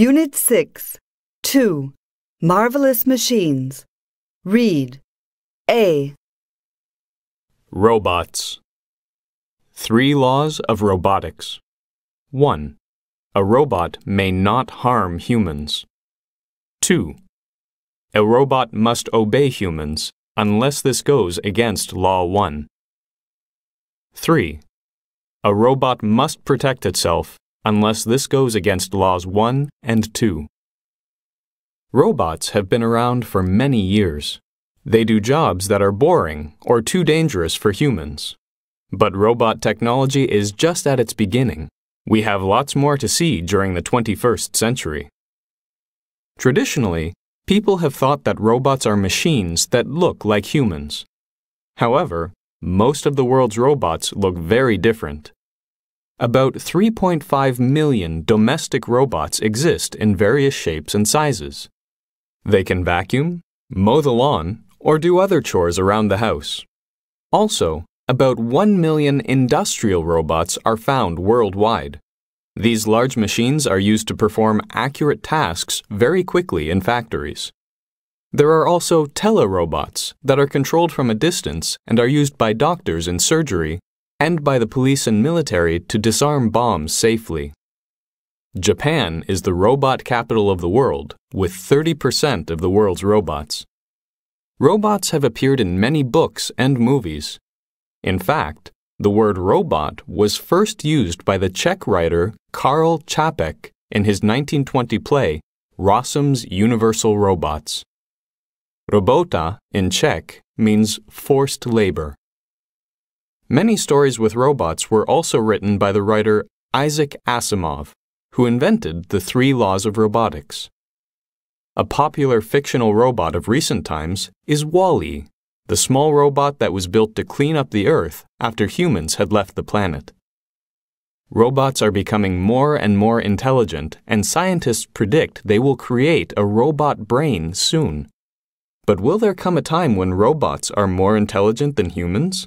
Unit 6, 2. Marvelous Machines. Read. A. Robots. Three Laws of Robotics. 1. A robot may not harm humans. 2. A robot must obey humans unless this goes against Law 1. 3. A robot must protect itself unless this goes against Laws 1 and 2. Robots have been around for many years. They do jobs that are boring or too dangerous for humans. But robot technology is just at its beginning. We have lots more to see during the 21st century. Traditionally, people have thought that robots are machines that look like humans. However, most of the world's robots look very different. About 3.5 million domestic robots exist in various shapes and sizes. They can vacuum, mow the lawn, or do other chores around the house. Also, about 1 million industrial robots are found worldwide. These large machines are used to perform accurate tasks very quickly in factories. There are also telerobots that are controlled from a distance and are used by doctors in surgery and by the police and military to disarm bombs safely. Japan is the robot capital of the world, with 30% of the world's robots. Robots have appeared in many books and movies. In fact, the word robot was first used by the Czech writer Karl Čapek in his 1920 play Rossum's Universal Robots. Robota in Czech means forced labor. Many stories with robots were also written by the writer Isaac Asimov, who invented the three laws of robotics. A popular fictional robot of recent times is Wally, -E, the small robot that was built to clean up the Earth after humans had left the planet. Robots are becoming more and more intelligent, and scientists predict they will create a robot brain soon. But will there come a time when robots are more intelligent than humans?